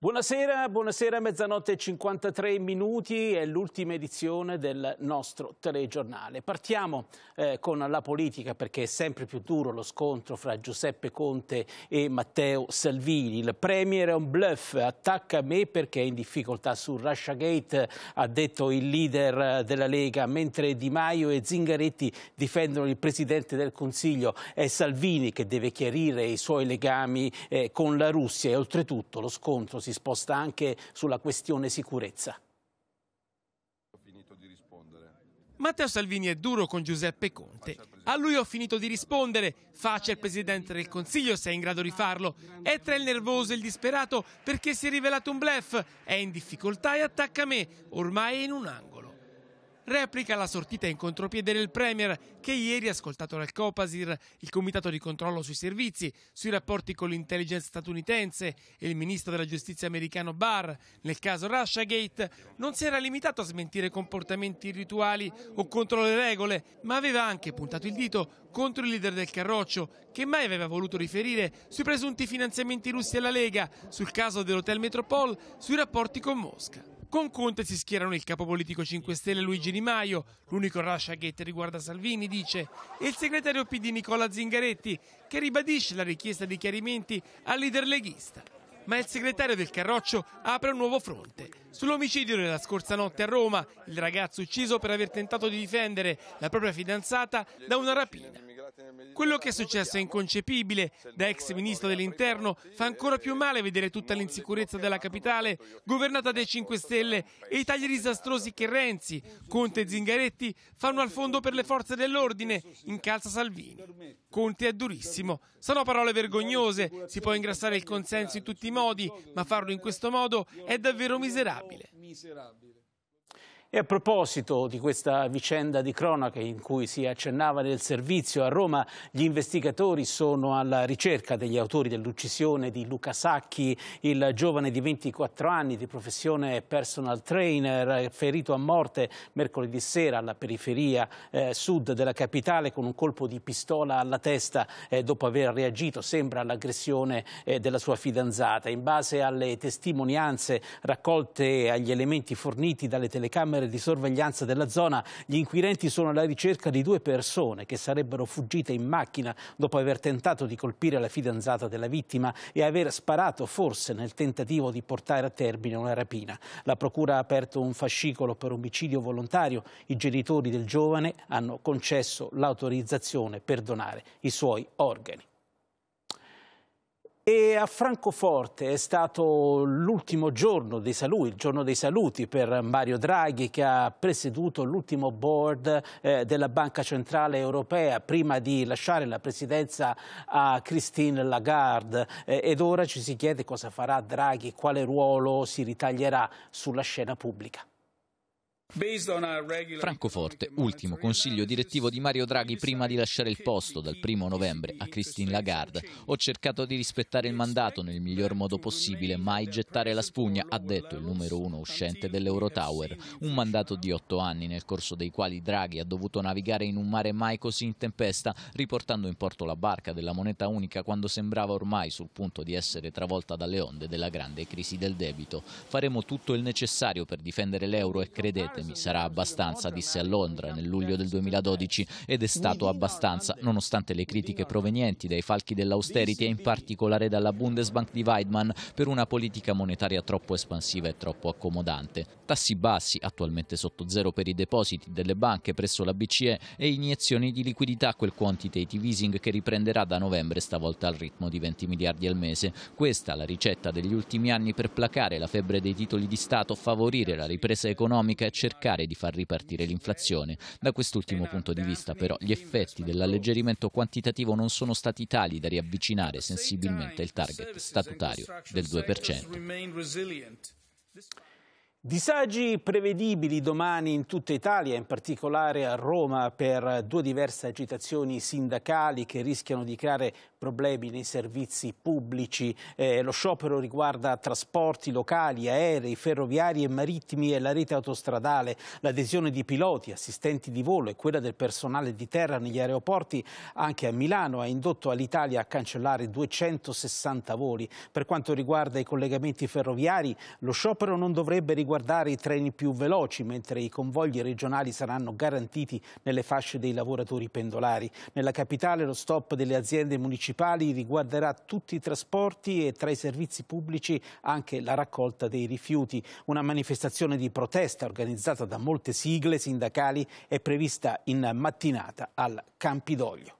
Buonasera, buonasera, mezzanotte e 53 minuti, è l'ultima edizione del nostro telegiornale. Partiamo eh, con la politica perché è sempre più duro lo scontro fra Giuseppe Conte e Matteo Salvini. Il Premier è un bluff, attacca me perché è in difficoltà su Russiagate, ha detto il leader eh, della Lega, mentre Di Maio e Zingaretti difendono il Presidente del Consiglio. È Salvini che deve chiarire i suoi legami eh, con la Russia e oltretutto lo scontro si si sposta anche sulla questione sicurezza. Matteo Salvini è duro con Giuseppe Conte. A lui ho finito di rispondere. Faccia il Presidente del Consiglio se è in grado di farlo. È tra il nervoso e il disperato perché si è rivelato un blef. È in difficoltà e attacca me. Ormai è in un angolo replica la sortita in contropiede del Premier che ieri, ascoltato dal Copasir, il comitato di controllo sui servizi, sui rapporti con l'intelligence statunitense e il ministro della giustizia americano Barr, nel caso Russiagate, non si era limitato a smentire comportamenti rituali o contro le regole, ma aveva anche puntato il dito contro il leader del Carroccio, che mai aveva voluto riferire sui presunti finanziamenti russi alla Lega, sul caso dell'hotel Metropol, sui rapporti con Mosca. Con Conte si schierano il capo politico 5 Stelle Luigi Di Maio, l'unico Russiagate riguarda Salvini, dice, e il segretario PD Nicola Zingaretti, che ribadisce la richiesta di chiarimenti al leader leghista. Ma il segretario del Carroccio apre un nuovo fronte. Sull'omicidio della scorsa notte a Roma, il ragazzo ucciso per aver tentato di difendere la propria fidanzata da una rapina. Quello che è successo è inconcepibile. Da ex ministro dell'interno fa ancora più male vedere tutta l'insicurezza della capitale, governata dai 5 Stelle, e i tagli disastrosi che Renzi, Conte e Zingaretti fanno al fondo per le forze dell'ordine, in calza Salvini. Conte è durissimo. Sono parole vergognose, si può ingrassare il consenso in tutti i modi, ma farlo in questo modo è davvero miserabile. E a proposito di questa vicenda di cronaca in cui si accennava nel servizio a Roma, gli investigatori sono alla ricerca degli autori dell'uccisione di Luca Sacchi, il giovane di 24 anni di professione personal trainer, ferito a morte mercoledì sera alla periferia eh, sud della capitale con un colpo di pistola alla testa eh, dopo aver reagito, sembra, all'aggressione eh, della sua fidanzata. In base alle testimonianze raccolte e agli elementi forniti dalle telecamere camere di sorveglianza della zona, gli inquirenti sono alla ricerca di due persone che sarebbero fuggite in macchina dopo aver tentato di colpire la fidanzata della vittima e aver sparato forse nel tentativo di portare a termine una rapina. La procura ha aperto un fascicolo per omicidio volontario, i genitori del giovane hanno concesso l'autorizzazione per donare i suoi organi. E a Francoforte è stato l'ultimo giorno dei saluti, il giorno dei saluti per Mario Draghi che ha presieduto l'ultimo board eh, della Banca Centrale Europea prima di lasciare la presidenza a Christine Lagarde eh, ed ora ci si chiede cosa farà Draghi, quale ruolo si ritaglierà sulla scena pubblica. Francoforte, ultimo consiglio direttivo di Mario Draghi prima di lasciare il posto dal 1 novembre a Christine Lagarde. Ho cercato di rispettare il mandato nel miglior modo possibile, mai gettare la spugna, ha detto il numero uno uscente dell'Eurotower. Un mandato di otto anni nel corso dei quali Draghi ha dovuto navigare in un mare mai così in tempesta, riportando in porto la barca della moneta unica quando sembrava ormai sul punto di essere travolta dalle onde della grande crisi del debito. Faremo tutto il necessario per difendere l'euro e credete mi sarà abbastanza, disse a Londra nel luglio del 2012 ed è stato abbastanza, nonostante le critiche provenienti dai falchi dell'austerity e in particolare dalla Bundesbank di Weidmann per una politica monetaria troppo espansiva e troppo accomodante. Tassi bassi, attualmente sotto zero per i depositi delle banche presso la BCE e iniezioni di liquidità, quel quantitative easing che riprenderà da novembre stavolta al ritmo di 20 miliardi al mese. Questa la ricetta degli ultimi anni per placare la febbre dei titoli di Stato, favorire la ripresa economica e cercare cercare di far ripartire l'inflazione. Da quest'ultimo punto di vista però gli effetti dell'alleggerimento quantitativo non sono stati tali da riavvicinare sensibilmente il target statutario del 2%. Disagi prevedibili domani in tutta Italia, in particolare a Roma, per due diverse agitazioni sindacali che rischiano di creare problemi nei servizi pubblici. Eh, lo sciopero riguarda trasporti locali, aerei, ferroviari e marittimi e la rete autostradale. L'adesione di piloti, assistenti di volo e quella del personale di terra negli aeroporti, anche a Milano, ha indotto all'Italia a cancellare 260 voli. Per quanto riguarda i collegamenti ferroviari, lo sciopero non dovrebbe riguardare riguardare i treni più veloci, mentre i convogli regionali saranno garantiti nelle fasce dei lavoratori pendolari. Nella capitale lo stop delle aziende municipali riguarderà tutti i trasporti e tra i servizi pubblici anche la raccolta dei rifiuti. Una manifestazione di protesta organizzata da molte sigle sindacali è prevista in mattinata al Campidoglio.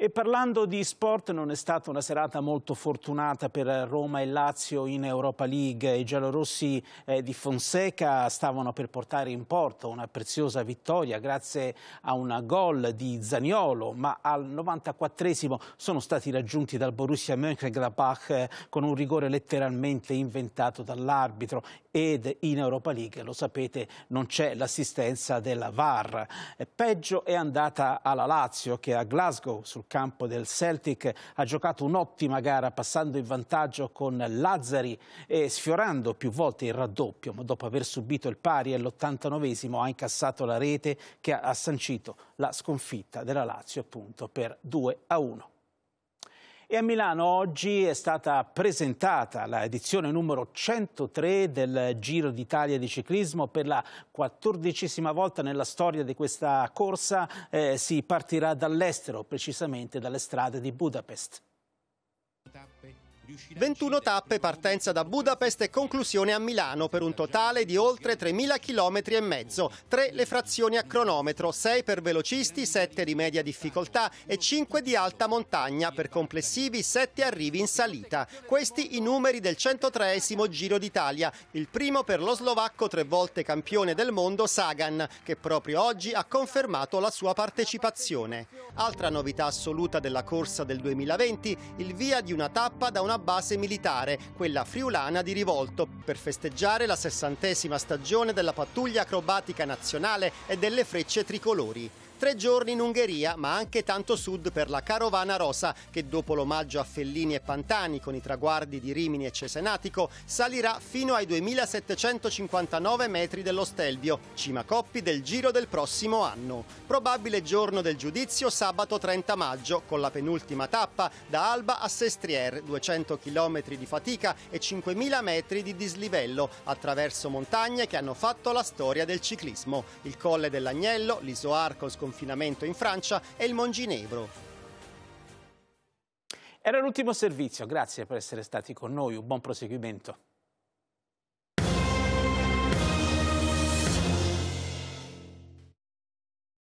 E parlando di sport, non è stata una serata molto fortunata per Roma e Lazio in Europa League. I giallorossi eh, di Fonseca stavano per portare in porto una preziosa vittoria grazie a un gol di Zaniolo, ma al 94esimo sono stati raggiunti dal Borussia Mönchengladbach eh, con un rigore letteralmente inventato dall'arbitro ed in Europa League, lo sapete, non c'è l'assistenza della VAR. Peggio è andata alla Lazio che a Glasgow sul campo del Celtic ha giocato un'ottima gara passando in vantaggio con Lazzari e sfiorando più volte il raddoppio, ma dopo aver subito il pari all'89 ha incassato la rete che ha sancito la sconfitta della Lazio appunto per 2 a 1. E a Milano oggi è stata presentata l'edizione numero 103 del Giro d'Italia di ciclismo. Per la quattordicesima volta nella storia di questa corsa eh, si partirà dall'estero, precisamente dalle strade di Budapest. 21 tappe, partenza da Budapest e conclusione a Milano per un totale di oltre 3.000 km e mezzo, 3 le frazioni a cronometro, 6 per velocisti, 7 di media difficoltà e 5 di alta montagna per complessivi 7 arrivi in salita. Questi i numeri del 103 Giro d'Italia, il primo per lo slovacco tre volte campione del mondo Sagan, che proprio oggi ha confermato la sua partecipazione. Altra novità assoluta della corsa del 2020, il via di una tappa da una base militare, quella friulana di Rivolto, per festeggiare la sessantesima stagione della pattuglia acrobatica nazionale e delle frecce tricolori. Tre giorni in Ungheria, ma anche tanto sud per la Carovana Rossa, che dopo l'omaggio a Fellini e Pantani con i traguardi di Rimini e Cesenatico, salirà fino ai 2759 metri dello Stelvio, cima Coppi del giro del prossimo anno. Probabile giorno del giudizio sabato 30 maggio, con la penultima tappa da Alba a Sestriere, 200 km di fatica e 5000 metri di dislivello, attraverso montagne che hanno fatto la storia del ciclismo. Il Colle dell'Agnello, l'Isoarco sconfitto confinamento in Francia è il Monginevro. Era l'ultimo servizio, grazie per essere stati con noi, un buon proseguimento.